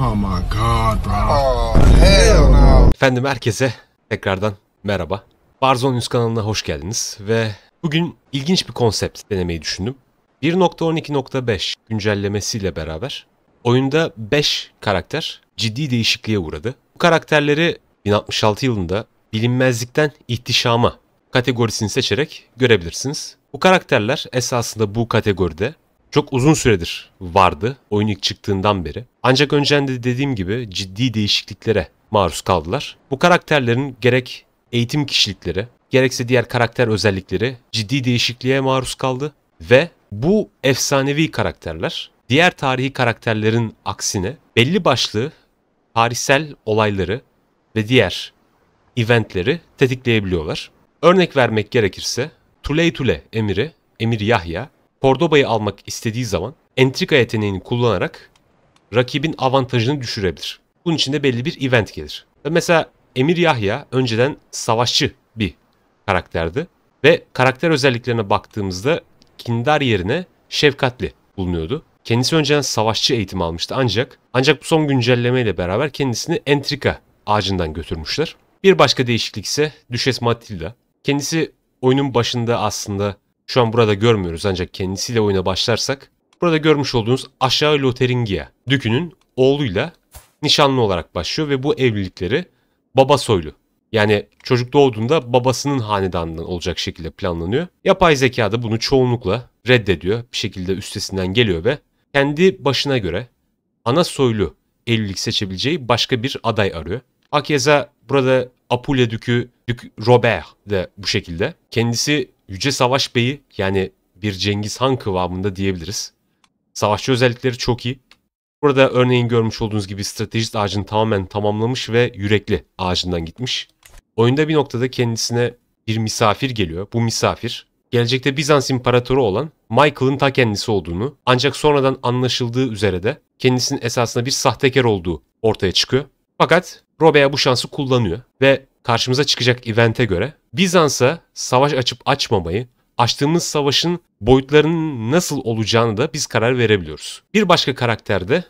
Oh my god bro. Oh hell no. Efendim herkese tekrardan merhaba. Barzon 100 kanalına hoş geldiniz ve bugün ilginç bir konsept denemeyi düşündüm. 1.12.5 güncellemesiyle beraber oyunda 5 karakter ciddi değişikliğe uğradı. Bu karakterleri 1066 yılında bilinmezlikten ihtişama kategorisini seçerek görebilirsiniz. Bu karakterler esasında bu kategoride çok uzun süredir vardı oyun ilk çıktığından beri. Ancak önceden de dediğim gibi ciddi değişikliklere maruz kaldılar. Bu karakterlerin gerek eğitim kişilikleri gerekse diğer karakter özellikleri ciddi değişikliğe maruz kaldı ve bu efsanevi karakterler diğer tarihi karakterlerin aksine belli başlı tarihsel olayları ve diğer eventleri tetikleyebiliyorlar. Örnek vermek gerekirse tule Tule emiri, Emir Yahya Cordoba'yı almak istediği zaman entrika yeteneğini kullanarak rakibin avantajını düşürebilir. Bunun için de belli bir event gelir. E, mesela Emir Yahya önceden savaşçı bir karakterdi ve karakter özelliklerine baktığımızda kindar yerine şefkatli bulunuyordu. Kendisi önceden savaşçı eğitimi almıştı ancak ancak bu son güncellemeyle beraber kendisini entrika ağacından götürmüşler. Bir başka değişiklik ise Düşes Matilda. Kendisi oyunun başında aslında şu an burada görmüyoruz ancak kendisiyle oyuna başlarsak burada görmüş olduğunuz aşağı Lotharingia Dükü'nün oğluyla nişanlı olarak başlıyor ve bu evlilikleri baba soylu yani çocuk doğduğunda babasının hanedanından olacak şekilde planlanıyor. Yapay zeka da bunu çoğunlukla reddediyor. Bir şekilde üstesinden geliyor ve kendi başına göre ana soylu evlilik seçebileceği başka bir aday arıyor. Akeza burada Apulia Dükü Dük Robert de bu şekilde. Kendisi Yüce Savaş Bey'i yani bir Cengiz Han kıvamında diyebiliriz. Savaşçı özellikleri çok iyi. Burada örneğin görmüş olduğunuz gibi stratejist ağacını tamamen tamamlamış ve yürekli ağacından gitmiş. Oyunda bir noktada kendisine bir misafir geliyor. Bu misafir gelecekte Bizans imparatoru olan Michael'ın ta kendisi olduğunu ancak sonradan anlaşıldığı üzere de kendisinin esasında bir sahtekar olduğu ortaya çıkıyor. Fakat Robea bu şansı kullanıyor ve karşımıza çıkacak evente göre Bizans'a savaş açıp açmamayı, açtığımız savaşın boyutlarının nasıl olacağını da biz karar verebiliyoruz. Bir başka karakter de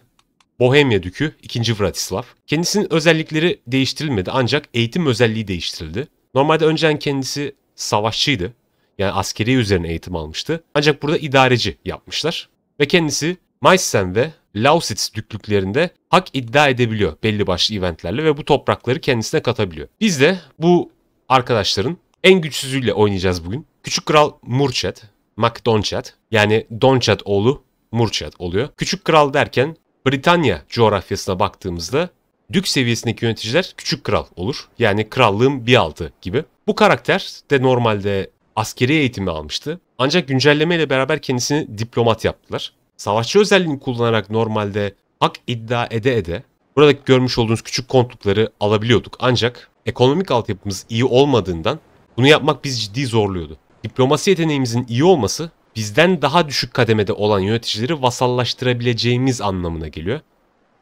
Bohemia Dükü 2. Vratislav. Kendisinin özellikleri değiştirilmedi ancak eğitim özelliği değiştirildi. Normalde önceden kendisi savaşçıydı. Yani askeri üzerine eğitim almıştı. Ancak burada idareci yapmışlar. Ve kendisi Meissen ve Lausitz düklüklerinde hak iddia edebiliyor belli başlı eventlerle ve bu toprakları kendisine katabiliyor. Biz de bu arkadaşların en güçsüzüyle oynayacağız bugün. Küçük Kral Murchet, Macdonchet yani Donchet oğlu Murchet oluyor. Küçük Kral derken Britanya coğrafyasına baktığımızda dük seviyesindeki yöneticiler küçük kral olur. Yani krallığın bir altı gibi. Bu karakter de normalde askeri eğitimi almıştı. Ancak güncelleme ile beraber kendisini diplomat yaptılar savaşçı özelliğini kullanarak normalde hak iddia ede ede buradaki görmüş olduğunuz küçük kontlukları alabiliyorduk. Ancak ekonomik altyapımız iyi olmadığından bunu yapmak bizi ciddi zorluyordu. Diplomasi yeteneğimizin iyi olması bizden daha düşük kademede olan yöneticileri vasallaştırabileceğimiz anlamına geliyor.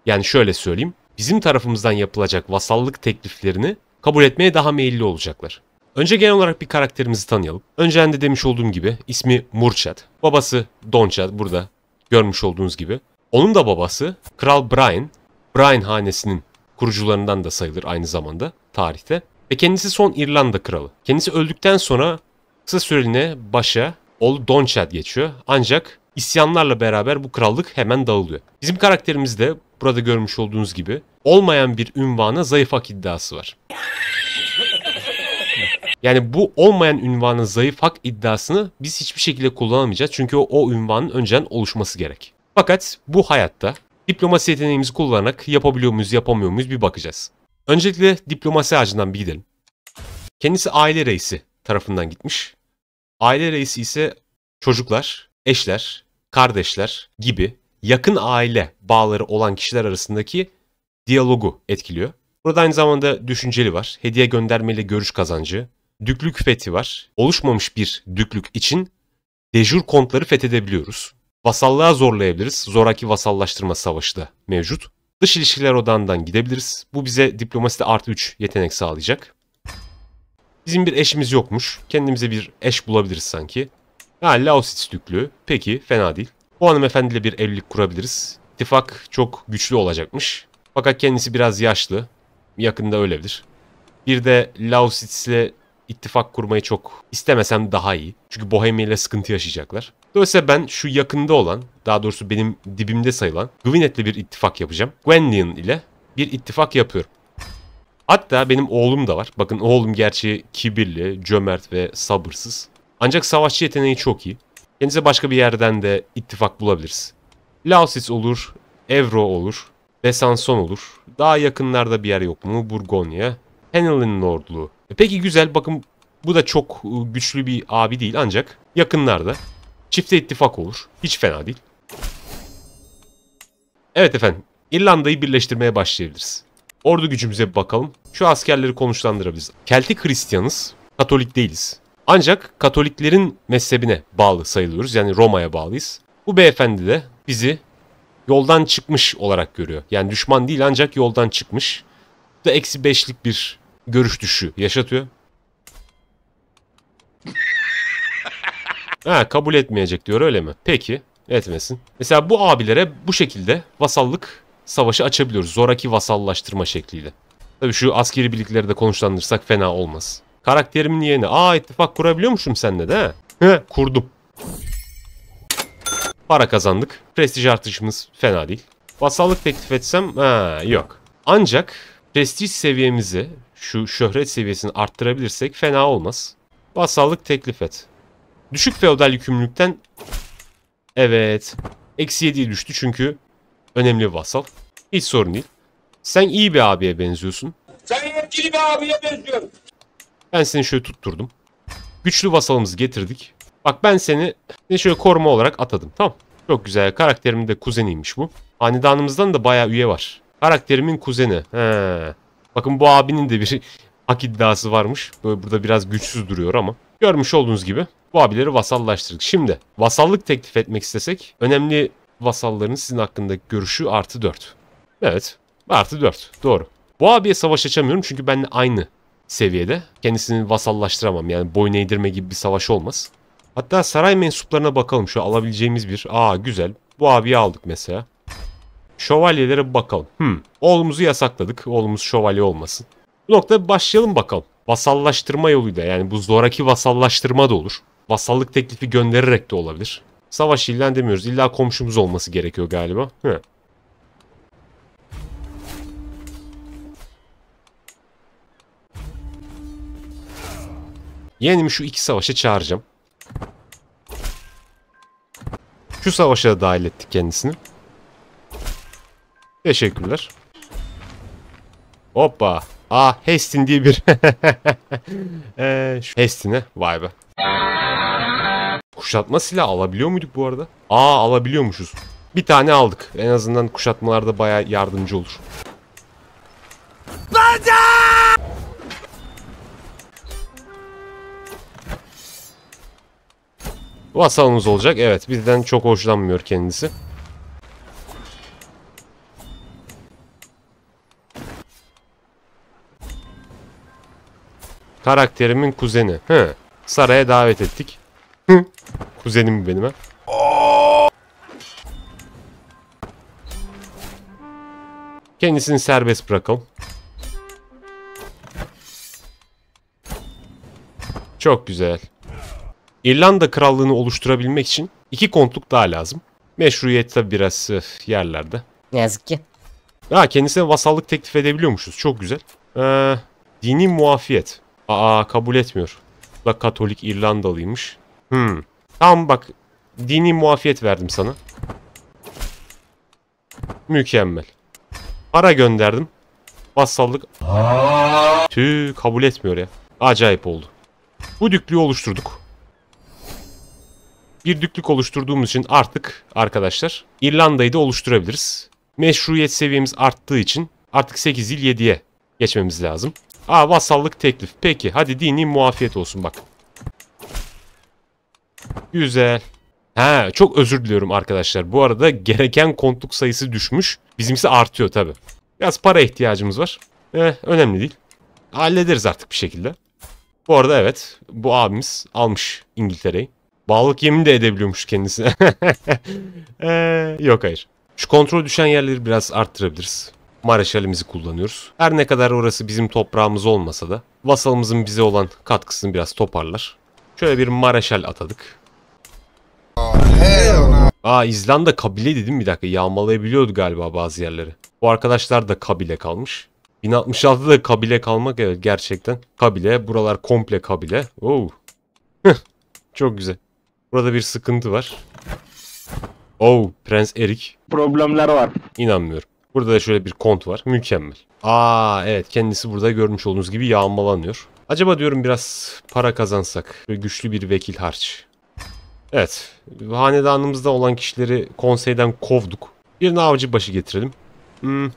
Yani şöyle söyleyeyim, bizim tarafımızdan yapılacak vasallık tekliflerini kabul etmeye daha meyilli olacaklar. Önce genel olarak bir karakterimizi tanıyalım. Önceden de demiş olduğum gibi ismi Murçat. Babası Donçat burada görmüş olduğunuz gibi. Onun da babası Kral Brian, Brian hanesinin kurucularından da sayılır aynı zamanda tarihte. Ve kendisi son İrlanda kralı. Kendisi öldükten sonra kısa süreliğine başa oğlu Donchad geçiyor. Ancak isyanlarla beraber bu krallık hemen dağılıyor. Bizim karakterimizde burada görmüş olduğunuz gibi olmayan bir ünvana zayıf hak iddiası var. Yani bu olmayan ünvanın zayıf hak iddiasını biz hiçbir şekilde kullanamayacağız. Çünkü o, o ünvanın önceden oluşması gerek. Fakat bu hayatta diplomasi yeteneğimizi kullanarak yapabiliyor muyuz yapamıyor muyuz bir bakacağız. Öncelikle diplomasi ağacından bir gidelim. Kendisi aile reisi tarafından gitmiş. Aile reisi ise çocuklar, eşler, kardeşler gibi yakın aile bağları olan kişiler arasındaki diyalogu etkiliyor. Burada aynı zamanda düşünceli var. Hediye göndermeyle görüş kazancı, düklük fethi var. Oluşmamış bir düklük için dejur kontları fethedebiliyoruz. Vasallığa zorlayabiliriz. Zoraki vasallaştırma savaşı da mevcut. Dış ilişkiler odandan gidebiliriz. Bu bize diplomaside artı 3 yetenek sağlayacak. Bizim bir eşimiz yokmuş. Kendimize bir eş bulabiliriz sanki. Ha Lausitz düklüğü. Peki fena değil. Bu hanımefendiyle bir evlilik kurabiliriz. İttifak çok güçlü olacakmış. Fakat kendisi biraz yaşlı. Yakında ölebilir. Bir de ile ittifak kurmayı çok istemesem daha iyi. Çünkü Bohemia ile sıkıntı yaşayacaklar. Dolayısıyla ben şu yakında olan, daha doğrusu benim dibimde sayılan Gwyneth'le bir ittifak yapacağım. Gwenlyon ile bir ittifak yapıyorum. Hatta benim oğlum da var. Bakın oğlum gerçi kibirli, cömert ve sabırsız. Ancak savaşçı yeteneği çok iyi. Kendinize başka bir yerden de ittifak bulabiliriz. Lausitz olur, Evro olur, Besançon olur. Daha yakınlarda bir yer yok mu? Burgonya. Henel'in lordluğu. E peki güzel bakın bu da çok e, güçlü bir abi değil ancak yakınlarda çifte ittifak olur. Hiç fena değil. Evet efendim İrlanda'yı birleştirmeye başlayabiliriz. Ordu gücümüze bakalım. Şu askerleri konuşlandırabiliriz. Keltik Hristiyanız, Katolik değiliz. Ancak Katoliklerin mezhebine bağlı sayılıyoruz. Yani Roma'ya bağlıyız. Bu beyefendi de bizi yoldan çıkmış olarak görüyor. Yani düşman değil ancak yoldan çıkmış. Bu da eksi beşlik bir görüş düşüşü yaşatıyor. ha kabul etmeyecek diyor öyle mi? Peki etmesin. Mesela bu abilere bu şekilde vasallık savaşı açabiliyoruz. Zoraki vasallaştırma şekliyle. Tabii şu askeri birlikleri de konuşlandırsak fena olmaz. Karakterimin yeğeni. Aa ittifak kurabiliyormuşum seninle de he? Kurdum. Para kazandık. Prestij artışımız fena değil. Vasallık teklif etsem ha, yok. Ancak prestij seviyemizi şu şöhret seviyesini arttırabilirsek fena olmaz. Vasallık teklif et. Düşük feodal yükümlülükten evet eksi 7'ye düştü çünkü önemli vasal. Hiç sorun değil. Sen iyi bir abiye benziyorsun. Sen yetkili bir abiye benziyorsun. Ben seni şöyle tutturdum. Güçlü vasalımızı getirdik. Bak ben seni, seni şöyle koruma olarak atadım. Tamam. Çok güzel. Karakterimin de kuzeniymiş bu. Hanedanımızdan da bayağı üye var. Karakterimin kuzeni. He. Bakın bu abinin de bir hak iddiası varmış. Böyle burada biraz güçsüz duruyor ama. Görmüş olduğunuz gibi bu abileri vasallaştırdık. Şimdi vasallık teklif etmek istesek önemli vasalların sizin hakkındaki görüşü artı 4. Evet artı 4 doğru. Bu abiye savaş açamıyorum çünkü benle aynı seviyede. Kendisini vasallaştıramam yani boyun eğdirme gibi bir savaş olmaz. Hatta saray mensuplarına bakalım şu alabileceğimiz bir. Aa güzel bu abiyi aldık mesela. Şövalyelere bakalım. Hmm. Oğlumuzu yasakladık. Oğlumuz şövalye olmasın. Bu noktada başlayalım bakalım. Vasallaştırma yoluyla yani bu zoraki vasallaştırma da olur. Vasallık teklifi göndererek de olabilir. Savaş ilan demiyoruz. İlla komşumuz olması gerekiyor galiba. He. Yenimi şu iki savaşa çağıracağım. Şu savaşa da dahil ettik kendisini. Teşekkürler. Hoppa. Aa ah, Hestin diye bir. ee, şu Hestin'e vay be. Kuşatma silahı alabiliyor muyduk bu arada? Aa alabiliyormuşuz. Bir tane aldık. En azından kuşatmalarda baya yardımcı olur. Bence! Vasalımız olacak. Evet bizden çok hoşlanmıyor kendisi. Karakterimin kuzeni. Hı. Saraya davet ettik. Hı. Kuzenim benim ha. Kendisini serbest bırakalım. Çok güzel. İrlanda krallığını oluşturabilmek için iki kontluk daha lazım. Meşruiyet tabi biraz e, yerlerde. Ne yazık ki. Ha, kendisine vasallık teklif edebiliyormuşuz. Çok güzel. Ee, dini muafiyet. Aa kabul etmiyor. La Katolik İrlandalıymış. Hmm. Tamam bak. Dini muafiyet verdim sana. Mükemmel. Para gönderdim. Vassallık. Tüh kabul etmiyor ya. Acayip oldu. Bu düklüğü oluşturduk. Bir düklük oluşturduğumuz için artık arkadaşlar İrlanda'yı da oluşturabiliriz. Meşruiyet seviyemiz arttığı için artık 8 il 7'ye geçmemiz lazım. Aa vasallık teklif. Peki hadi dini muafiyet olsun bak. Güzel. He çok özür diliyorum arkadaşlar. Bu arada gereken kontluk sayısı düşmüş. Bizimse artıyor tabi. Biraz para ihtiyacımız var. Eh, önemli değil. Hallederiz artık bir şekilde. Bu arada evet bu abimiz almış İngiltere'yi. Bağlık yemin de edebiliyormuş kendisine. ee, yok hayır. Şu kontrol düşen yerleri biraz arttırabiliriz. Mareşalimizi kullanıyoruz. Her ne kadar orası bizim toprağımız olmasa da vasalımızın bize olan katkısını biraz toparlar. Şöyle bir Mareşal atadık. Aa İzlanda kabile dedim bir dakika yağmalayabiliyordu galiba bazı yerleri. Bu arkadaşlar da kabile kalmış. 1066'da kabile kalmak evet gerçekten. Kabile buralar komple kabile. Oo. Çok güzel. Burada bir sıkıntı var. Oh Prens Erik. Problemler var. İnanmıyorum. Burada da şöyle bir kont var. Mükemmel. Aa evet kendisi burada görmüş olduğunuz gibi yağmalanıyor. Acaba diyorum biraz para kazansak. Böyle güçlü bir vekil harç. Evet. Hanedanımızda olan kişileri konseyden kovduk. Bir avcı başı getirelim. Hmm,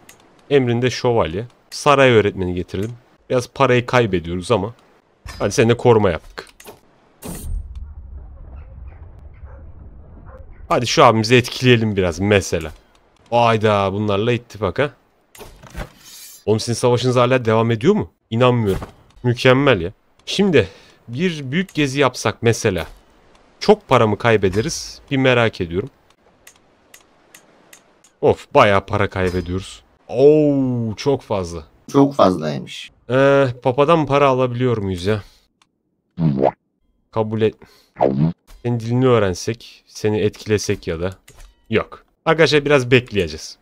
emrinde şövalye. Saray öğretmeni getirelim. Biraz parayı kaybediyoruz ama. Hadi seninle koruma yaptık. Hadi şu abimizi etkileyelim biraz mesela. Ayda bunlarla ittifak ha. Oğlum sizin savaşınız hala devam ediyor mu? İnanmıyorum. Mükemmel ya. Şimdi bir büyük gezi yapsak mesela. Çok paramı kaybederiz? Bir merak ediyorum. Of bayağı para kaybediyoruz. Oo çok fazla. Çok fazlaymış. Ee, papadan para alabiliyor muyuz ya? Kabul et. Senin dilini öğrensek, seni etkilesek ya da. Yok. Arkadaşlar biraz bekleyeceğiz.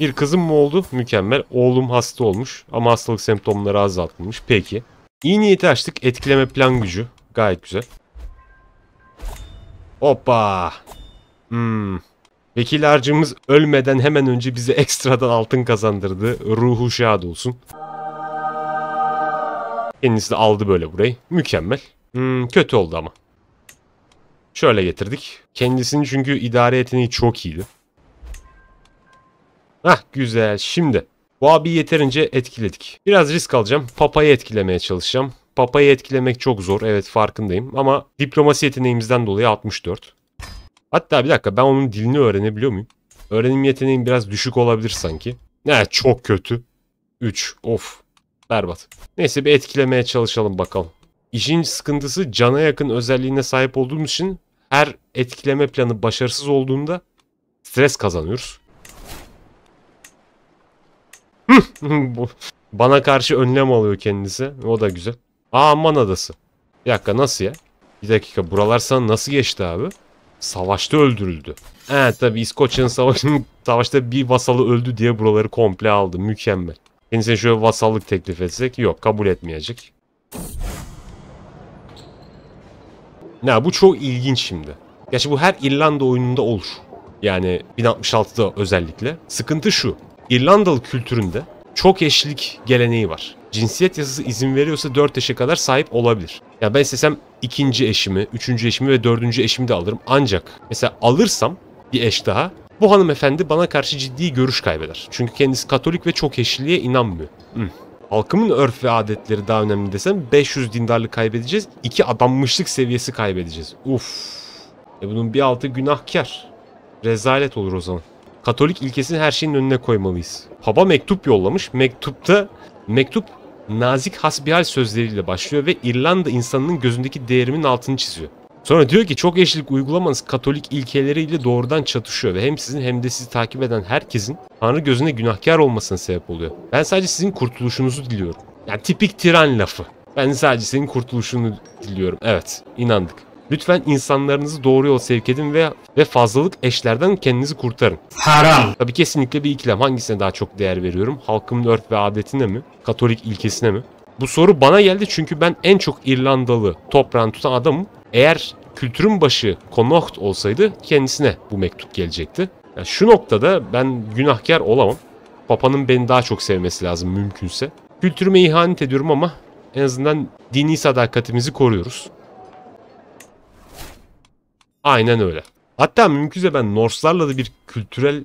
Bir kızım mı oldu? Mükemmel. Oğlum hasta olmuş ama hastalık semptomları azaltılmış. Peki. İyi niyeti açtık. Etkileme plan gücü. Gayet güzel. Hoppa. Hmm. Vekil harcımız ölmeden hemen önce bize ekstradan altın kazandırdı. Ruhu şad olsun. Kendisi de aldı böyle burayı. Mükemmel. Hmm, kötü oldu ama. Şöyle getirdik. Kendisini çünkü idare yeteneği çok iyiydi. Hah güzel. Şimdi bu abi yeterince etkiledik. Biraz risk alacağım. Papa'yı etkilemeye çalışacağım. Papa'yı etkilemek çok zor. Evet farkındayım. Ama diplomasi yeteneğimizden dolayı 64. Hatta bir dakika ben onun dilini öğrenebiliyor muyum? Öğrenim yeteneğim biraz düşük olabilir sanki. Ne çok kötü. 3. Of. Berbat. Neyse bir etkilemeye çalışalım bakalım. İşin sıkıntısı cana yakın özelliğine sahip olduğumuz için her etkileme planı başarısız olduğunda stres kazanıyoruz. Bana karşı önlem alıyor kendisi. O da güzel. Aa Amman Adası. Bir dakika nasıl ya? Bir dakika buralar sana nasıl geçti abi? Savaşta öldürüldü. Evet tabi İskoçya'nın savaşının savaşta bir vasalı öldü diye buraları komple aldı. Mükemmel. Kendisine şöyle vasallık teklif etsek yok kabul etmeyecek. Ya bu çok ilginç şimdi. Gerçi bu her İrlanda oyununda olur. Yani 1066'da özellikle. Sıkıntı şu. İrlandalı kültüründe çok eşlik geleneği var. Cinsiyet yasası izin veriyorsa 4 yaşa kadar sahip olabilir. Ya ben istesem ikinci eşimi, üçüncü eşimi ve dördüncü eşimi de alırım. Ancak mesela alırsam bir eş daha bu hanımefendi bana karşı ciddi görüş kaybeder. Çünkü kendisi Katolik ve çok eşliliğe inanmıyor. Hmm halkımın örf ve adetleri daha önemli desem 500 dindarlık kaybedeceğiz. 2 adammışlık seviyesi kaybedeceğiz. Uf. E bunun bir altı günahkar. Rezalet olur o zaman. Katolik ilkesini her şeyin önüne koymalıyız. Papa mektup yollamış. Mektupta mektup nazik hasbihal sözleriyle başlıyor ve İrlanda insanının gözündeki değerimin altını çiziyor. Sonra diyor ki çok eşlik uygulamanız Katolik ilkeleriyle doğrudan çatışıyor ve hem sizin hem de sizi takip eden herkesin Tanrı gözünde günahkar olmasına sebep oluyor. Ben sadece sizin kurtuluşunuzu diliyorum. Yani tipik tiran lafı. Ben sadece senin kurtuluşunu diliyorum. Evet, inandık. Lütfen insanlarınızı doğru yol sevk edin ve ve fazlalık eşlerden kendinizi kurtarın. Haram. Tabii kesinlikle bir ikilem. Hangisine daha çok değer veriyorum? Halkımın örf ve adetine mi? Katolik ilkesine mi? Bu soru bana geldi çünkü ben en çok İrlandalı toprağını tutan adamım. Eğer kültürün başı Connaught olsaydı kendisine bu mektup gelecekti. Yani şu noktada ben günahkar olamam. Papa'nın beni daha çok sevmesi lazım mümkünse. Kültürüme ihanet ediyorum ama en azından dini sadakatimizi koruyoruz. Aynen öyle. Hatta mümkünse ben Norse'larla da bir kültürel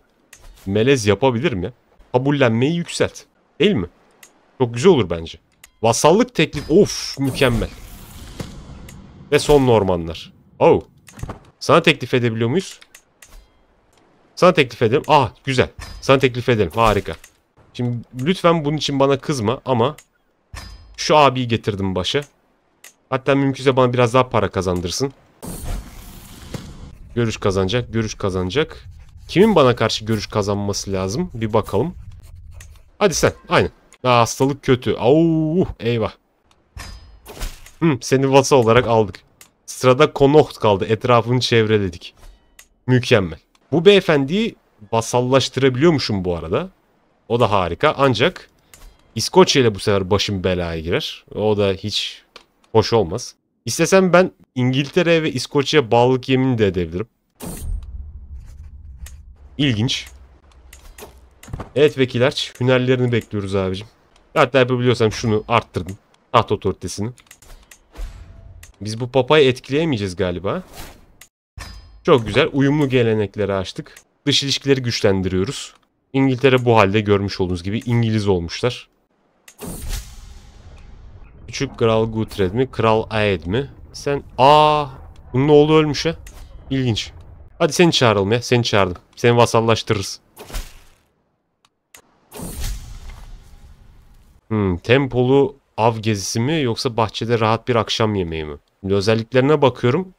melez yapabilirim ya. Kabullenmeyi yükselt. Değil mi? Çok güzel olur bence. Vasallık teklif. Of mükemmel. Ve son Normanlar. Oh. Sana teklif edebiliyor muyuz? Sana teklif edelim. Ah güzel. Sana teklif edelim. Harika. Şimdi lütfen bunun için bana kızma ama şu abiyi getirdim başa. Hatta mümkünse bana biraz daha para kazandırsın. Görüş kazanacak, görüş kazanacak. Kimin bana karşı görüş kazanması lazım? Bir bakalım. Hadi sen, aynen. Aa, hastalık kötü. Au, eyvah. Hı, hmm, seni vasa olarak aldık. Sırada Konoht kaldı. Etrafını çevreledik. Mükemmel. Bu beyefendiyi vasallaştırabiliyormuşum bu arada. O da harika. Ancak İskoçya ile bu sefer başım belaya girer. O da hiç hoş olmaz. İstesem ben İngiltere ve İskoçya bağlılık yemini de edebilirim. İlginç. Evet vekiler. Hünerlerini bekliyoruz abicim. Hatta yapabiliyorsam şunu arttırdım. Taht otoritesini. Biz bu papayı etkileyemeyeceğiz galiba. Çok güzel. Uyumlu gelenekleri açtık. Dış ilişkileri güçlendiriyoruz. İngiltere bu halde görmüş olduğunuz gibi İngiliz olmuşlar. Küçük Kral Gutred mi? Kral Aed mi? Sen... Aa, Bunun oğlu ölmüş ha. İlginç. Hadi seni çağıralım ya. Seni çağırdım. Seni vasallaştırırız. Hmm, tempolu av gezisi mi yoksa bahçede rahat bir akşam yemeği mi? Şimdi özelliklerine bakıyorum.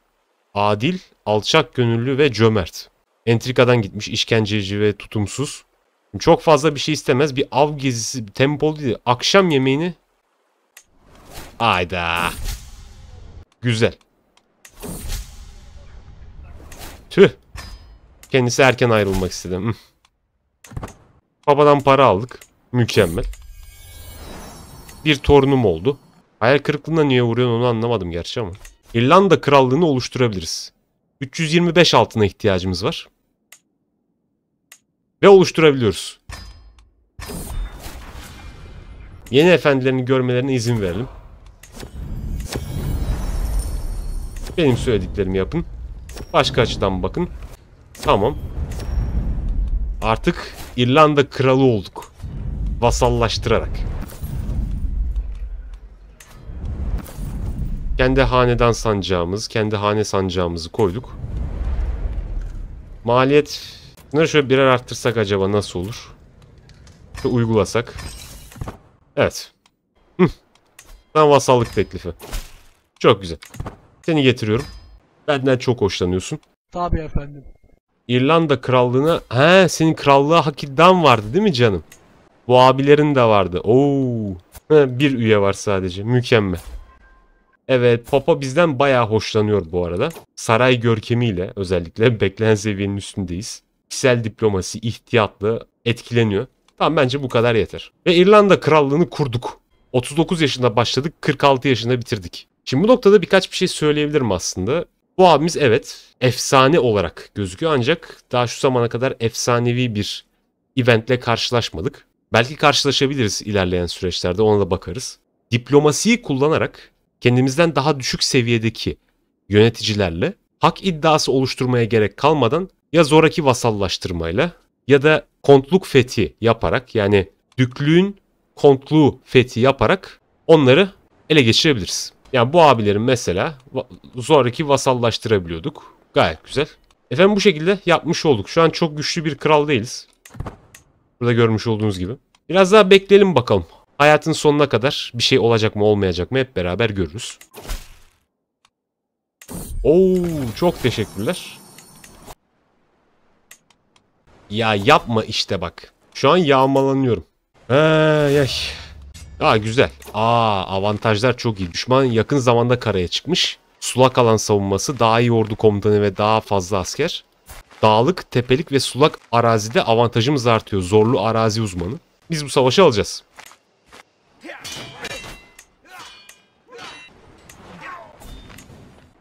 Adil, alçak gönüllü ve cömert. Entrikadan gitmiş, işkenceci ve tutumsuz. Çok fazla bir şey istemez. Bir av gezisi, tempolu değil. Akşam yemeğini... Ayda. Güzel. Tüh. Kendisi erken ayrılmak istedi. Hmm. Babadan para aldık. Mükemmel bir torunum oldu. Hayal kırıklığına niye vuruyorsun onu anlamadım gerçi ama. İrlanda krallığını oluşturabiliriz. 325 altına ihtiyacımız var. Ve oluşturabiliyoruz. Yeni efendilerini görmelerine izin verelim. Benim söylediklerimi yapın. Başka açıdan bakın. Tamam. Artık İrlanda kralı olduk. Vasallaştırarak. Kendi hanedan sancağımız, kendi hane sancağımızı koyduk. Maliyet bunları şöyle birer arttırsak acaba nasıl olur? Şöyle uygulasak. Evet. Hı. Sen vasallık teklifi. Çok güzel. Seni getiriyorum. Benden çok hoşlanıyorsun. Tabi efendim. İrlanda krallığına... He senin krallığa hak iddian vardı değil mi canım? Bu abilerin de vardı. Oo. Bir üye var sadece. Mükemmel. Evet Papa bizden bayağı hoşlanıyor bu arada. Saray görkemiyle özellikle beklenen seviyenin üstündeyiz. Kişisel diplomasi ihtiyatlı etkileniyor. Tamam bence bu kadar yeter. Ve İrlanda Krallığını kurduk. 39 yaşında başladık 46 yaşında bitirdik. Şimdi bu noktada birkaç bir şey söyleyebilirim aslında. Bu abimiz evet efsane olarak gözüküyor ancak daha şu zamana kadar efsanevi bir eventle karşılaşmadık. Belki karşılaşabiliriz ilerleyen süreçlerde ona da bakarız. Diplomasiyi kullanarak kendimizden daha düşük seviyedeki yöneticilerle hak iddiası oluşturmaya gerek kalmadan ya zoraki vasallaştırmayla ya da kontluk fethi yaparak yani düklüğün kontluğu fethi yaparak onları ele geçirebiliriz. Yani bu abilerin mesela zoraki vasallaştırabiliyorduk. Gayet güzel. Efendim bu şekilde yapmış olduk. Şu an çok güçlü bir kral değiliz. Burada görmüş olduğunuz gibi. Biraz daha bekleyelim bakalım. Hayatın sonuna kadar bir şey olacak mı olmayacak mı hep beraber görürüz. Oo çok teşekkürler. Ya yapma işte bak. Şu an yağmalanıyorum. Ay, ay. Aa güzel. Aa avantajlar çok iyi. Düşman yakın zamanda karaya çıkmış. Sulak alan savunması, daha iyi ordu komutanı ve daha fazla asker. Dağlık, tepelik ve sulak arazide avantajımız artıyor. Zorlu arazi uzmanı. Biz bu savaşı alacağız.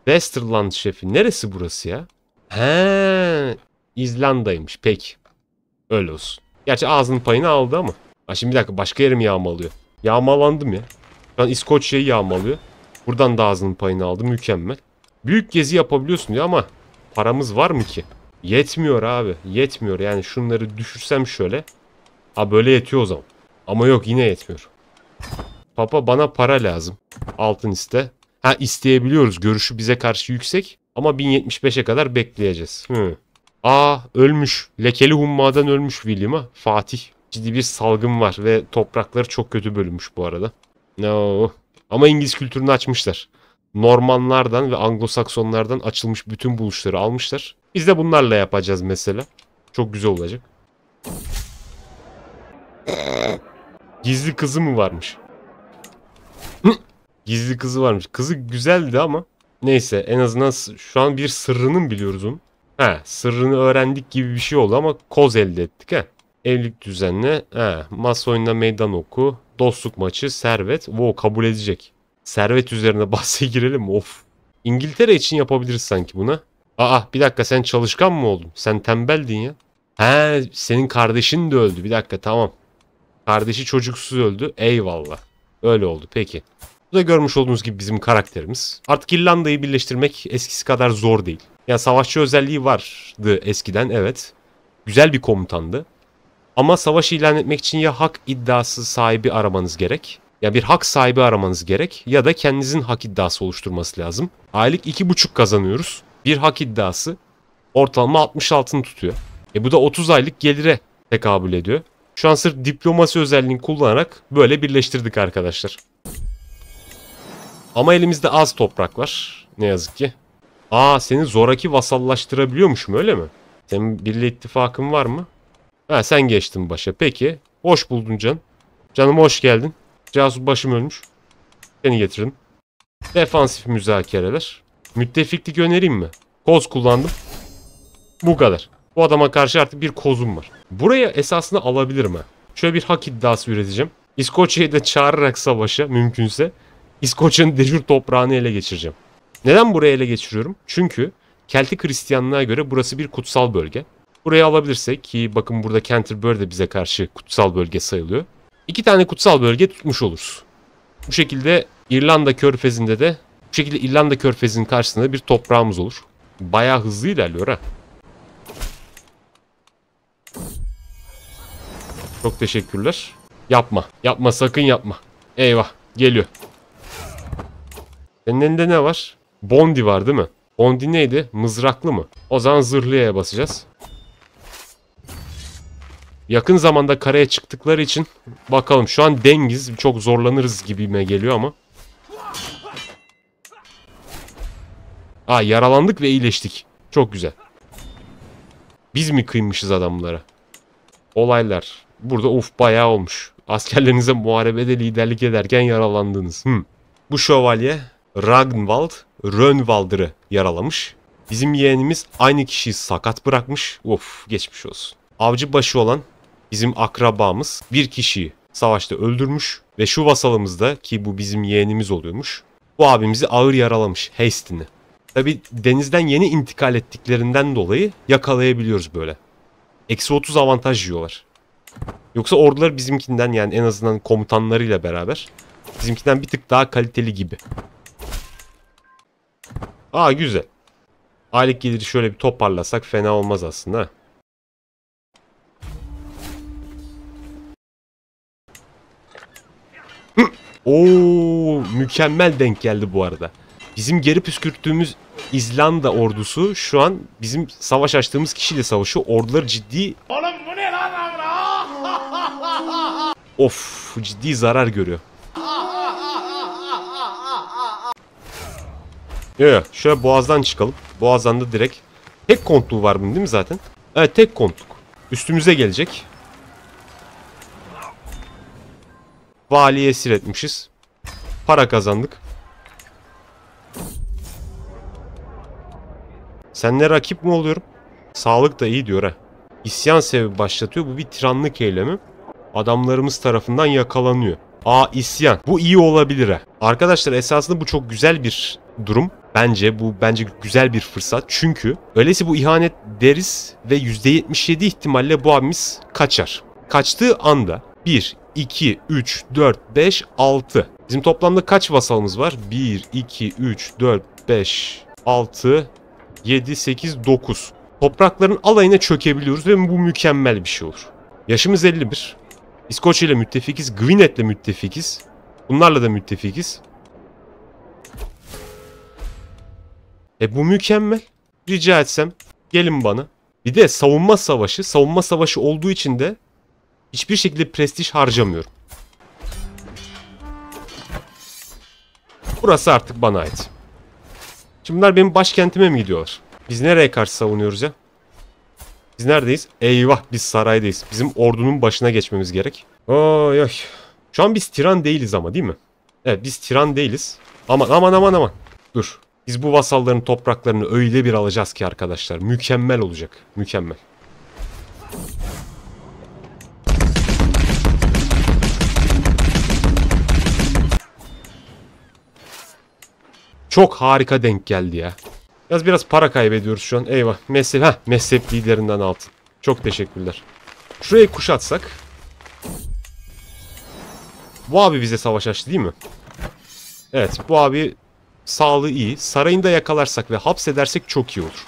Westerland şefi. Neresi burası ya? He, İzlanda'ymış. pek Öyle olsun. Gerçi ağzının payını aldı ama. Ha şimdi bir dakika başka yerim yağmalıyor. Yağmalandım ya. Şu İskoçya'yı yağmalıyor. Buradan da ağzının payını aldı. Mükemmel. Büyük gezi yapabiliyorsun ya ama paramız var mı ki? Yetmiyor abi. Yetmiyor. Yani şunları düşürsem şöyle. Ha böyle yetiyor o zaman. Ama yok yine yetmiyor. Papa bana para lazım. Altın iste. Ha isteyebiliyoruz. Görüşü bize karşı yüksek. Ama 1075'e kadar bekleyeceğiz. Hı. Aa ölmüş. Lekeli hummadan ölmüş William'a. Fatih. Ciddi bir salgın var ve toprakları çok kötü bölünmüş bu arada. No. Ama İngiliz kültürünü açmışlar. Normanlardan ve Anglo-Saksonlardan açılmış bütün buluşları almışlar. Biz de bunlarla yapacağız mesela. Çok güzel olacak. Gizli kızı mı varmış? Gizli kızı varmış. Kızı güzeldi ama neyse en azından şu an bir sırrının biliyoruz onun. He sırrını öğrendik gibi bir şey oldu ama koz elde ettik he. Evlilik düzenle. He masa oyununa meydan oku. Dostluk maçı servet. Wow kabul edecek. Servet üzerine bahse girelim of. İngiltere için yapabiliriz sanki buna. Aa bir dakika sen çalışkan mı oldun? Sen tembeldin ya. He senin kardeşin de öldü. Bir dakika tamam. Kardeşi çocuksuz öldü. Eyvallah. Öyle oldu peki. Bu da görmüş olduğunuz gibi bizim karakterimiz. Artık İrlanda'yı birleştirmek eskisi kadar zor değil. Yani savaşçı özelliği vardı eskiden evet. Güzel bir komutandı. Ama savaş ilan etmek için ya hak iddiası sahibi aramanız gerek. Ya bir hak sahibi aramanız gerek ya da kendinizin hak iddiası oluşturması lazım. Aylık iki buçuk kazanıyoruz. Bir hak iddiası ortalama 66'ını tutuyor. E bu da 30 aylık gelire tekabül ediyor. Şu an sırf diplomasi özelliğini kullanarak böyle birleştirdik arkadaşlar. Ama elimizde az toprak var. Ne yazık ki. Aa seni zoraki vasallaştırabiliyormuşum öyle mi? Senin birli ittifakın var mı? Ha sen geçtin başa. Peki. Hoş buldun can. Canım hoş geldin. Casus başım ölmüş. Seni getirdim. Defansif müzakereler. Müttefiklik önereyim mi? Koz kullandım. Bu kadar. Bu adama karşı artık bir kozum var. Buraya esasını alabilir mi? Şöyle bir hak iddiası üreteceğim. İskoçya'yı da çağırarak savaşa mümkünse İskoçya'nın dejur toprağını ele geçireceğim. Neden buraya ele geçiriyorum? Çünkü Keltik Hristiyanlığa göre burası bir kutsal bölge. Burayı alabilirsek ki bakın burada Canterbury de bize karşı kutsal bölge sayılıyor. İki tane kutsal bölge tutmuş oluruz. Bu şekilde İrlanda körfezinde de bu şekilde İrlanda körfezinin karşısında bir toprağımız olur. Bayağı hızlı ilerliyor ha. Çok teşekkürler. Yapma. Yapma sakın yapma. Eyvah. Geliyor. Senin elinde ne var? Bondi var değil mi? Bondi neydi? Mızraklı mı? O zaman zırhlıya basacağız. Yakın zamanda karaya çıktıkları için bakalım şu an dengiz çok zorlanırız gibime geliyor ama. Aa yaralandık ve iyileştik. Çok güzel. Biz mi kıymışız adamlara? Olaylar. Burada of bayağı olmuş. Askerlerinize muharebede liderlik ederken yaralandınız. Hmm. Bu şövalye Ragnvald Rönvaldır'ı yaralamış. Bizim yeğenimiz aynı kişiyi sakat bırakmış. Of geçmiş olsun. Avcı başı olan bizim akrabamız bir kişiyi savaşta öldürmüş ve şu vasalımız da ki bu bizim yeğenimiz oluyormuş. Bu abimizi ağır yaralamış Hastin'i. Tabi denizden yeni intikal ettiklerinden dolayı yakalayabiliyoruz böyle. Eksi 30 avantaj yiyorlar. Yoksa ordular bizimkinden yani en azından komutanlarıyla beraber bizimkinden bir tık daha kaliteli gibi. Aa güzel. Aylık geliri şöyle bir toparlasak fena olmaz aslında. Oo mükemmel denk geldi bu arada. Bizim geri püskürttüğümüz İzlanda ordusu şu an bizim savaş açtığımız kişiyle savaşı. Orduları ciddi Oğlum, Of ciddi zarar görüyor. Evet şöyle boğazdan çıkalım. Boğazdan da direkt. Tek kontluğu var bunun değil mi zaten? Evet tek kontluk. Üstümüze gelecek. Valiye esir etmişiz. Para kazandık. Senle rakip mi oluyorum? Sağlık da iyi diyor ha. İsyan sebebi başlatıyor. Bu bir tiranlık eylemi adamlarımız tarafından yakalanıyor. Aa isyan. Bu iyi olabilir ha. Arkadaşlar esasında bu çok güzel bir durum. Bence bu bence güzel bir fırsat. Çünkü öylesi bu ihanet deriz ve %77 ihtimalle bu abimiz kaçar. Kaçtığı anda 1, 2, 3, 4, 5, 6. Bizim toplamda kaç vasalımız var? 1, 2, 3, 4, 5, 6, 7, 8, 9. Toprakların alayına çökebiliyoruz ve bu mükemmel bir şey olur. Yaşımız 51. İskoç ile müttefikiz. Gwynedd ile müttefikiz. Bunlarla da müttefikiz. E bu mükemmel. Rica etsem gelin bana. Bir de savunma savaşı. Savunma savaşı olduğu için de hiçbir şekilde prestij harcamıyorum. Burası artık bana ait. Şimdi bunlar benim başkentime mi gidiyorlar? Biz nereye karşı savunuyoruz ya? Biz neredeyiz? Eyvah biz saraydayız. Bizim ordunun başına geçmemiz gerek. Oy oy. Şu an biz tiran değiliz ama değil mi? Evet biz tiran değiliz. Aman aman aman aman. Dur. Biz bu vasalların topraklarını öyle bir alacağız ki arkadaşlar. Mükemmel olacak. Mükemmel. Çok harika denk geldi ya. Biraz biraz para kaybediyoruz şu an. Eyvah. Mezhep, heh, mezhep liderinden altın. Çok teşekkürler. Şurayı kuşatsak. Bu abi bize savaş açtı değil mi? Evet bu abi sağlığı iyi. Sarayını da yakalarsak ve hapsedersek çok iyi olur.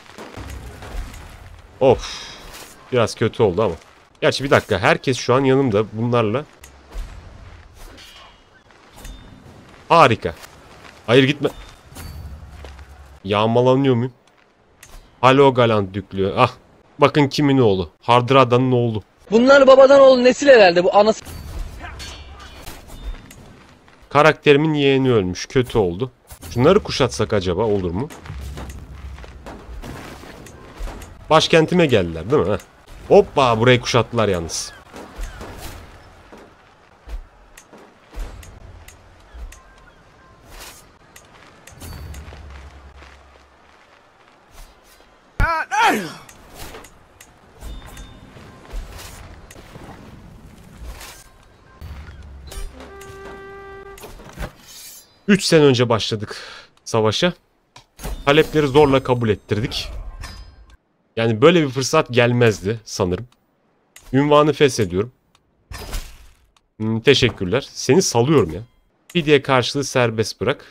Of. Biraz kötü oldu ama. Gerçi bir dakika herkes şu an yanımda bunlarla. Harika. Hayır gitme. Yağmalanıyor muyum? Halo Galant düklüyor. Ah bakın kimin oğlu. Hardrada'nın oğlu. Bunlar babadan oğlu nesil herhalde bu anası. Karakterimin yeğeni ölmüş. Kötü oldu. Şunları kuşatsak acaba olur mu? Başkentime geldiler değil mi? Heh. Hoppa burayı kuşattılar yalnız. 3 sene önce başladık savaşa. Talepleri zorla kabul ettirdik. Yani böyle bir fırsat gelmezdi sanırım. Ünvanı feshediyorum. Hmm, teşekkürler. Seni salıyorum ya. Fidye karşılığı serbest bırak.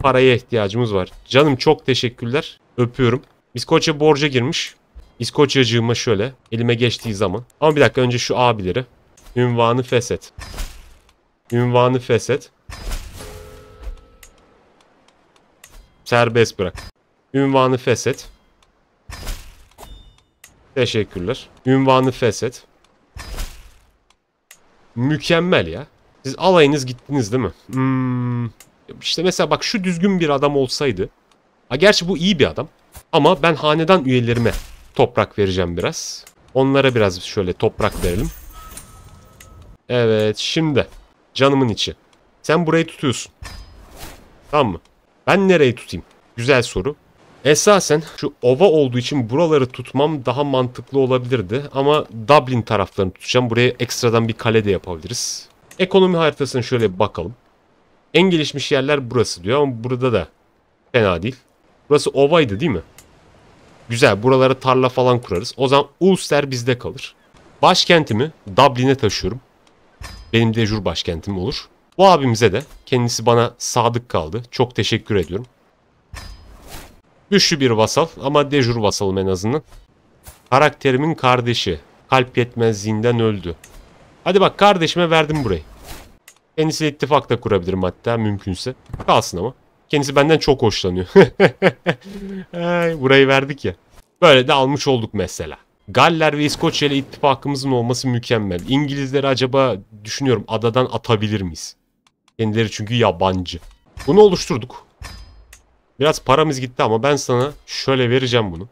Paraya ihtiyacımız var. Canım çok teşekkürler. Öpüyorum. İskoçya borca girmiş. İskoçyacığıma şöyle elime geçtiği zaman. Ama bir dakika önce şu abileri. Ünvanı feset. Ünvanı feset. Serbest bırak. Ünvanı feset. Teşekkürler. Ünvanı feset. Mükemmel ya. Siz alayınız gittiniz değil mi? Hmm. İşte mesela bak şu düzgün bir adam olsaydı. Ha gerçi bu iyi bir adam. Ama ben hanedan üyelerime toprak vereceğim biraz. Onlara biraz şöyle toprak verelim. Evet şimdi canımın içi. Sen burayı tutuyorsun. Tamam mı? Ben nereyi tutayım? Güzel soru. Esasen şu ova olduğu için buraları tutmam daha mantıklı olabilirdi. Ama Dublin taraflarını tutacağım. Buraya ekstradan bir kale de yapabiliriz. Ekonomi haritasına şöyle bakalım. En gelişmiş yerler burası diyor ama burada da fena değil. Burası ovaydı değil mi? Güzel buralara tarla falan kurarız. O zaman Ulster bizde kalır. Başkentimi Dublin'e taşıyorum. Benim de jur başkentim olur. Bu abimize de kendisi bana sadık kaldı. Çok teşekkür ediyorum. Güçlü bir vasal ama dejur vasalım en azından. Karakterimin kardeşi. Kalp yetmezliğinden öldü. Hadi bak kardeşime verdim burayı. Kendisiyle ittifak da kurabilirim hatta mümkünse. Kalsın ama. Kendisi benden çok hoşlanıyor. Burayı verdik ya. Böyle de almış olduk mesela. Galler ve İskoçya ile ittifakımızın olması mükemmel. İngilizleri acaba düşünüyorum adadan atabilir miyiz? Kendileri çünkü yabancı. Bunu oluşturduk. Biraz paramız gitti ama ben sana şöyle vereceğim bunu.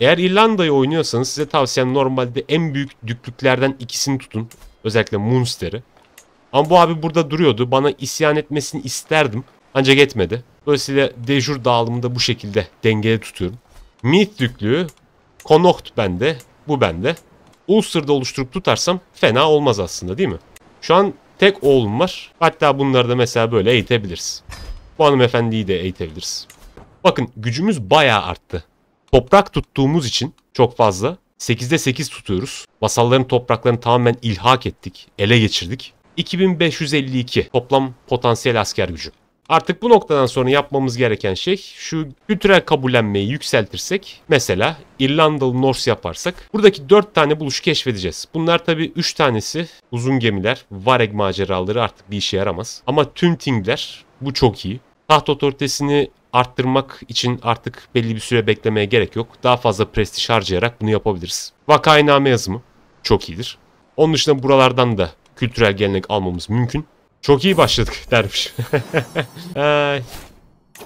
Eğer İrlanda'yı oynuyorsanız size tavsiyem normalde en büyük düklüklerden ikisini tutun. Özellikle Munster'i. Ama bu abi burada duruyordu. Bana isyan etmesini isterdim. Ancak etmedi. Dolayısıyla dejur dağılımında bu şekilde dengede tutuyorum. Meat düklüğü, Konoht bende, bu bende. Ulster'da oluşturup tutarsam fena olmaz aslında değil mi? Şu an tek oğlum var. Hatta bunları da mesela böyle eğitebiliriz. Bu hanımefendiyi de eğitebiliriz. Bakın gücümüz bayağı arttı. Toprak tuttuğumuz için çok fazla. 8'de 8 tutuyoruz. Vasalların topraklarını tamamen ilhak ettik. Ele geçirdik. 2552 toplam potansiyel asker gücü. Artık bu noktadan sonra yapmamız gereken şey şu kültürel kabullenmeyi yükseltirsek mesela İrlandalı Norse yaparsak buradaki 4 tane buluş keşfedeceğiz. Bunlar tabii 3 tanesi uzun gemiler, Vareg maceraları artık bir işe yaramaz. Ama tüm tingler bu çok iyi. Taht otoritesini arttırmak için artık belli bir süre beklemeye gerek yok. Daha fazla prestij harcayarak bunu yapabiliriz. Vakainame yazımı çok iyidir. Onun dışında buralardan da kültürel gelenek almamız mümkün. Çok iyi başladık dermiş.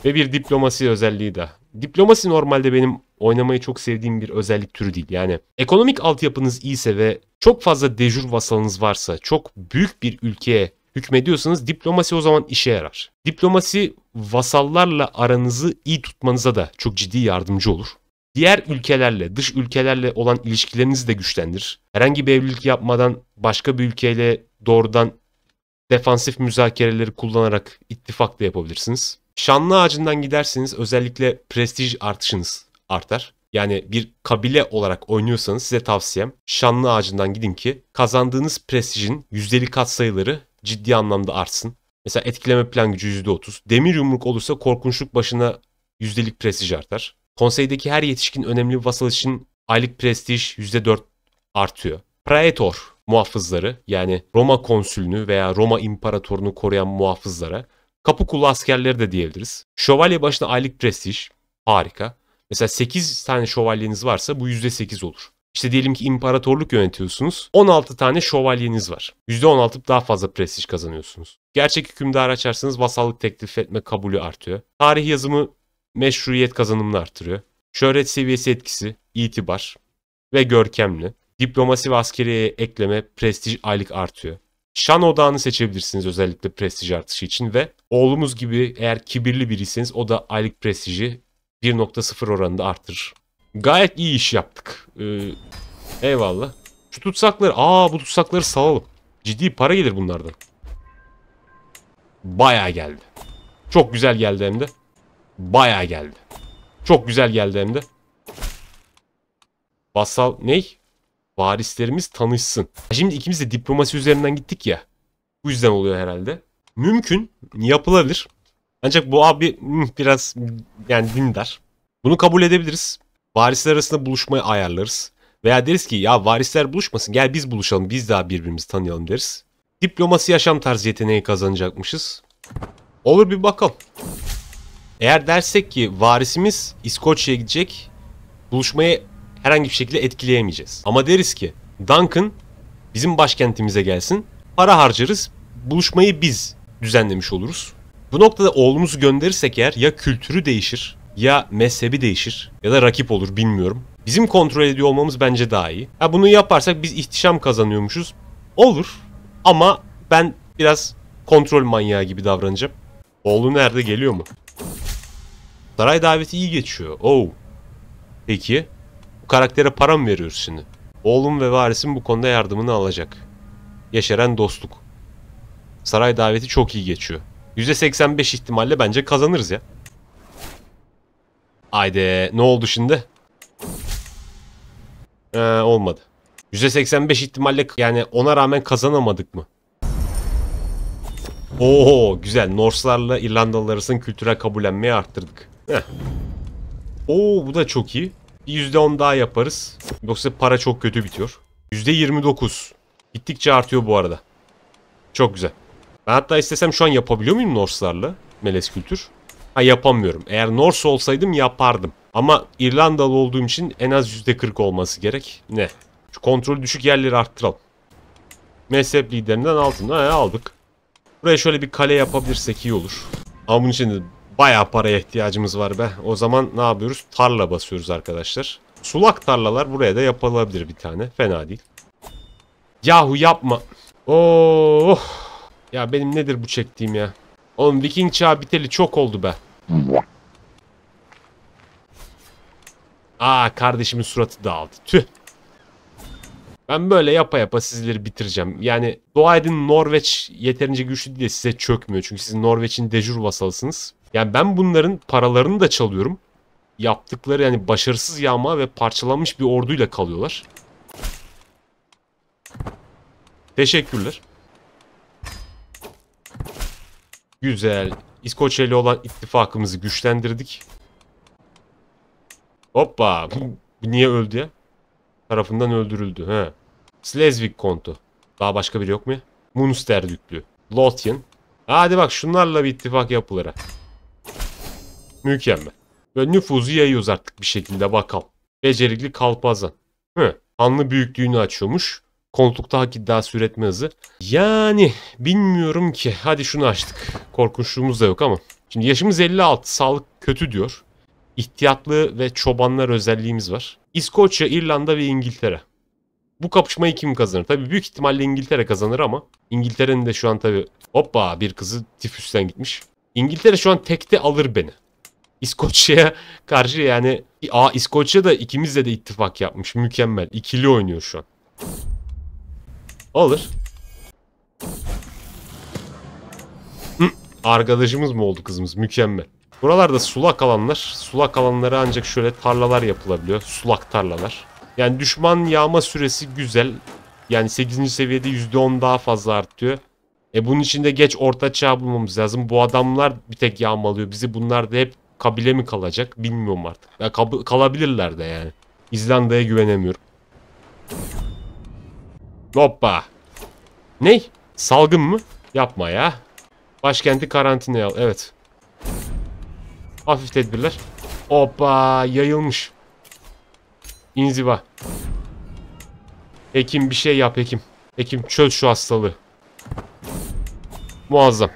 Ve bir diplomasi özelliği de. Diplomasi normalde benim oynamayı çok sevdiğim bir özellik türü değil. Yani ekonomik altyapınız iyiyse ve çok fazla dejur vasalınız varsa, çok büyük bir ülkeye hükmediyorsanız diplomasi o zaman işe yarar. Diplomasi vasallarla aranızı iyi tutmanıza da çok ciddi yardımcı olur. Diğer ülkelerle, dış ülkelerle olan ilişkilerinizi de güçlendirir. Herhangi bir evlilik yapmadan başka bir ülkeyle doğrudan defansif müzakereleri kullanarak ittifak da yapabilirsiniz. Şanlı ağacından giderseniz özellikle prestij artışınız artar. Yani bir kabile olarak oynuyorsanız size tavsiyem şanlı ağacından gidin ki kazandığınız prestijin yüzdeli sayıları ciddi anlamda artsın. Mesela etkileme plan gücü %30. Demir yumruk olursa korkunçluk başına yüzdelik prestij artar. Konseydeki her yetişkin önemli vasal için aylık prestij %4 artıyor. Praetor muhafızları yani Roma konsülünü veya Roma imparatorunu koruyan muhafızlara kapı kulu askerleri de diyebiliriz. Şövalye başına aylık prestij harika. Mesela 8 tane şövalyeniz varsa bu %8 olur. İşte diyelim ki imparatorluk yönetiyorsunuz. 16 tane şövalyeniz var. %16 daha fazla prestij kazanıyorsunuz. Gerçek hükümdar açarsanız vasallık teklif etme kabulü artıyor. Tarih yazımı meşruiyet kazanımını artırıyor. Şöhret seviyesi etkisi, itibar ve görkemli. Diplomasi ve askeriye ekleme, prestij aylık artıyor. Şan odağını seçebilirsiniz özellikle prestij artışı için ve oğlumuz gibi eğer kibirli biriyseniz o da aylık prestiji 1.0 oranında artırır. Gayet iyi iş yaptık. Ee, eyvallah. Şu tutsakları, aa bu tutsakları salalım. Ciddi para gelir bunlardan. Baya geldi. Çok güzel geldi hem de. Baya geldi. Çok güzel geldi hem de. Vassal ney? Varislerimiz tanışsın. Şimdi ikimiz de diplomasi üzerinden gittik ya. Bu yüzden oluyor herhalde. Mümkün. Yapılabilir. Ancak bu abi hmm, biraz yani dindar. Bunu kabul edebiliriz. Varisler arasında buluşmayı ayarlarız. Veya deriz ki ya varisler buluşmasın gel biz buluşalım biz daha birbirimizi tanıyalım deriz. Diplomasi yaşam tarzı yeteneği kazanacakmışız. Olur bir bakalım. Eğer dersek ki varisimiz İskoçya'ya gidecek buluşmayı herhangi bir şekilde etkileyemeyeceğiz. Ama deriz ki Duncan bizim başkentimize gelsin para harcarız buluşmayı biz düzenlemiş oluruz. Bu noktada oğlumuzu gönderirsek eğer ya kültürü değişir ya mezhebi değişir ya da rakip olur bilmiyorum. Bizim kontrol ediyor olmamız bence daha iyi. Ha bunu yaparsak biz ihtişam kazanıyormuşuz. Olur ama ben biraz kontrol manyağı gibi davranacağım. Oğlu nerede geliyor mu? Saray daveti iyi geçiyor. Oh. Peki. Bu karaktere para mı veriyoruz şimdi? Oğlum ve varisim bu konuda yardımını alacak. Yeşeren dostluk. Saray daveti çok iyi geçiyor. %85 ihtimalle bence kazanırız ya. Haydi ne oldu şimdi? Ee, olmadı. %85 ihtimalle yani ona rağmen kazanamadık mı? Oo güzel. Norse'larla İrlandalılar arasında kültürel kabullenmeyi arttırdık. Heh. Oo bu da çok iyi. Bir %10 daha yaparız. Yoksa para çok kötü bitiyor. %29. Gittikçe artıyor bu arada. Çok güzel. Ben hatta istesem şu an yapabiliyor muyum Norse'larla? Melez kültür. Ha yapamıyorum. Eğer Norse olsaydım yapardım. Ama İrlandalı olduğum için en az %40 olması gerek. Ne? Şu kontrol düşük yerleri arttıralım. Mezhep liderinden altına he, aldık. Buraya şöyle bir kale yapabilirsek iyi olur. Ama bunun için de Baya paraya ihtiyacımız var be. O zaman ne yapıyoruz? Tarla basıyoruz arkadaşlar. Sulak tarlalar buraya da yapılabilir bir tane. Fena değil. Yahu yapma. Oh. Ya benim nedir bu çektiğim ya? Oğlum Viking çağı biteli çok oldu be. Aa kardeşimin suratı dağıldı. Tüh. Ben böyle yapa yapa sizleri bitireceğim. Yani dua edin Norveç yeterince güçlü diye size çökmüyor. Çünkü siz Norveç'in dejur vasalısınız. Yani ben bunların paralarını da çalıyorum. Yaptıkları yani başarısız yağma ve parçalanmış bir orduyla kalıyorlar. Teşekkürler. Güzel. İskoçya ile olan ittifakımızı güçlendirdik. Hoppa. niye öldü ya? Tarafından öldürüldü. He. Slezvik kontu. Daha başka biri yok mu ya? Munster düklü. Lothian. Hadi bak şunlarla bir ittifak yapılır. Mükemmel. Ve nüfuzu yayıyoruz artık bir şekilde bakalım. Becerikli kalpazan. Hı. Hanlı büyüklüğünü açıyormuş. Kontlukta hak iddiası üretme hızı. Yani bilmiyorum ki. Hadi şunu açtık. Korkunçluğumuz da yok ama. Şimdi yaşımız 56. Sağlık kötü diyor. İhtiyatlı ve çobanlar özelliğimiz var. İskoçya, İrlanda ve İngiltere. Bu kapışmayı kim kazanır? Tabi büyük ihtimalle İngiltere kazanır ama İngiltere'nin de şu an tabi hoppa bir kızı tifüsten gitmiş. İngiltere şu an tekte alır beni. İskoçya'ya karşı yani a İskoçya da ikimizle de ittifak yapmış. Mükemmel. İkili oynuyor şu an. Olur. Hı, arkadaşımız mı oldu kızımız? Mükemmel. Buralarda sulak alanlar. Sulak alanlara ancak şöyle tarlalar yapılabiliyor. Sulak tarlalar. Yani düşman yağma süresi güzel. Yani 8. seviyede %10 daha fazla artıyor. E bunun için de geç orta çağ bulmamız lazım. Bu adamlar bir tek yağmalıyor. Bizi bunlar da hep kabile mi kalacak bilmiyorum artık. Ya kab- kalabilirler de yani. İzlanda'ya güvenemiyorum. Hoppa. Ney? Salgın mı? Yapma ya. Başkenti karantinaya al. Evet. Hafif tedbirler. Hoppa yayılmış. İnziva. Hekim bir şey yap hekim. Hekim çöz şu hastalığı. Muazzam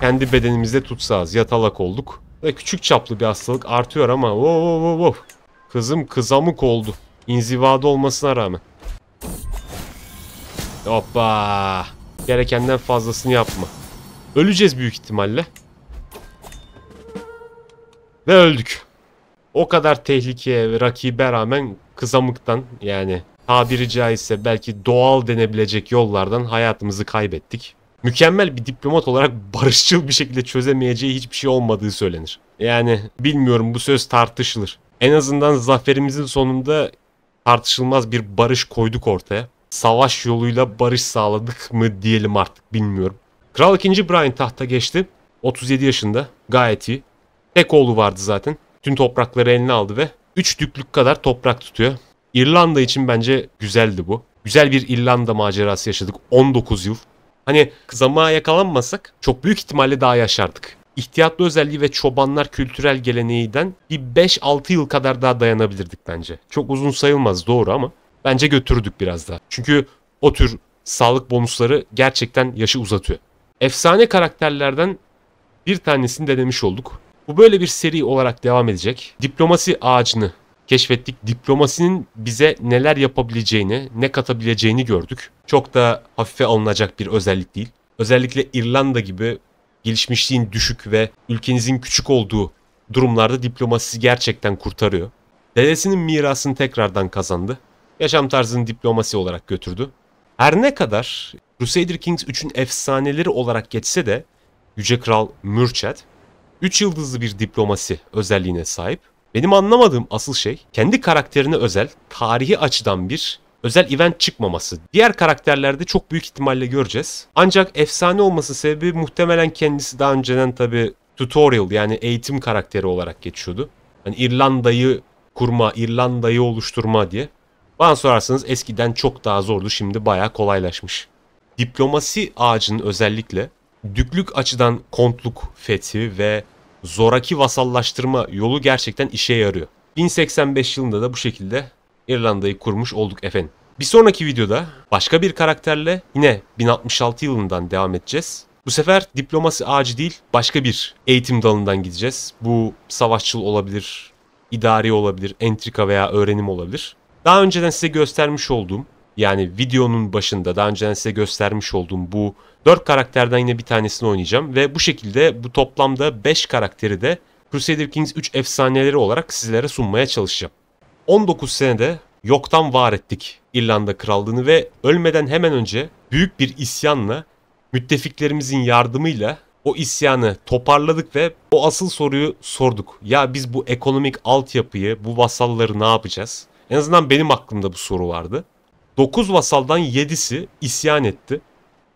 kendi bedenimizde tutsağız. Yatalak olduk. Ve küçük çaplı bir hastalık artıyor ama wow wow wow wow. Kızım kızamık oldu. İnzivada olmasına rağmen. Hoppa. Gerekenden fazlasını yapma. Öleceğiz büyük ihtimalle. Ve öldük. O kadar tehlikeye ve rakibe rağmen kızamıktan yani tabiri caizse belki doğal denebilecek yollardan hayatımızı kaybettik mükemmel bir diplomat olarak barışçıl bir şekilde çözemeyeceği hiçbir şey olmadığı söylenir. Yani bilmiyorum bu söz tartışılır. En azından zaferimizin sonunda tartışılmaz bir barış koyduk ortaya. Savaş yoluyla barış sağladık mı diyelim artık bilmiyorum. Kral 2. Brian tahta geçti. 37 yaşında. Gayet iyi. Tek oğlu vardı zaten. Tüm toprakları eline aldı ve 3 düklük kadar toprak tutuyor. İrlanda için bence güzeldi bu. Güzel bir İrlanda macerası yaşadık. 19 yıl. Hani kızamığa yakalanmasak çok büyük ihtimalle daha yaşardık. İhtiyatlı özelliği ve çobanlar kültürel geleneğinden bir 5-6 yıl kadar daha dayanabilirdik bence. Çok uzun sayılmaz doğru ama bence götürdük biraz daha. Çünkü o tür sağlık bonusları gerçekten yaşı uzatıyor. Efsane karakterlerden bir tanesini denemiş olduk. Bu böyle bir seri olarak devam edecek. Diplomasi ağacını keşfettik. Diplomasinin bize neler yapabileceğini, ne katabileceğini gördük. Çok da hafife alınacak bir özellik değil. Özellikle İrlanda gibi gelişmişliğin düşük ve ülkenizin küçük olduğu durumlarda diplomasi gerçekten kurtarıyor. Dedesinin mirasını tekrardan kazandı. Yaşam tarzını diplomasi olarak götürdü. Her ne kadar Crusader Kings 3'ün efsaneleri olarak geçse de Yüce Kral Mürçet 3 yıldızlı bir diplomasi özelliğine sahip. Benim anlamadığım asıl şey kendi karakterine özel tarihi açıdan bir özel event çıkmaması. Diğer karakterlerde çok büyük ihtimalle göreceğiz. Ancak efsane olması sebebi muhtemelen kendisi daha önceden tabi tutorial yani eğitim karakteri olarak geçiyordu. Hani İrlanda'yı kurma, İrlanda'yı oluşturma diye. Bana sorarsanız eskiden çok daha zordu şimdi baya kolaylaşmış. Diplomasi ağacının özellikle düklük açıdan kontluk fethi ve zoraki vasallaştırma yolu gerçekten işe yarıyor. 1085 yılında da bu şekilde İrlanda'yı kurmuş olduk efendim. Bir sonraki videoda başka bir karakterle yine 1066 yılından devam edeceğiz. Bu sefer diplomasi ağacı değil başka bir eğitim dalından gideceğiz. Bu savaşçıl olabilir, idari olabilir, entrika veya öğrenim olabilir. Daha önceden size göstermiş olduğum yani videonun başında daha önce size göstermiş olduğum bu 4 karakterden yine bir tanesini oynayacağım. Ve bu şekilde bu toplamda 5 karakteri de Crusader Kings 3 efsaneleri olarak sizlere sunmaya çalışacağım. 19 senede yoktan var ettik İrlanda Krallığı'nı ve ölmeden hemen önce büyük bir isyanla müttefiklerimizin yardımıyla o isyanı toparladık ve o asıl soruyu sorduk. Ya biz bu ekonomik altyapıyı, bu vasalları ne yapacağız? En azından benim aklımda bu soru vardı. 9 vasaldan 7'si isyan etti.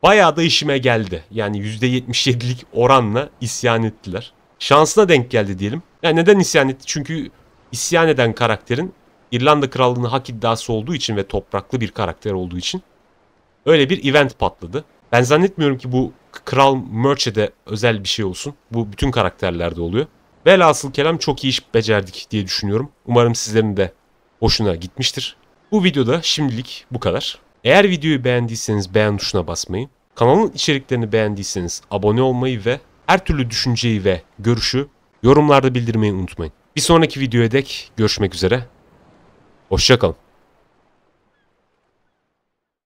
Bayağı da işime geldi. Yani %77'lik oranla isyan ettiler. Şansına denk geldi diyelim. Yani neden isyan etti? Çünkü isyan eden karakterin İrlanda Krallığı'nın hak iddiası olduğu için ve topraklı bir karakter olduğu için öyle bir event patladı. Ben zannetmiyorum ki bu Kral Merch'e özel bir şey olsun. Bu bütün karakterlerde oluyor. Velhasıl kelam çok iyi iş becerdik diye düşünüyorum. Umarım sizlerin de hoşuna gitmiştir. Bu videoda şimdilik bu kadar. Eğer videoyu beğendiyseniz beğen tuşuna basmayı, kanalın içeriklerini beğendiyseniz abone olmayı ve her türlü düşünceyi ve görüşü yorumlarda bildirmeyi unutmayın. Bir sonraki videoya dek görüşmek üzere. Hoşçakalın.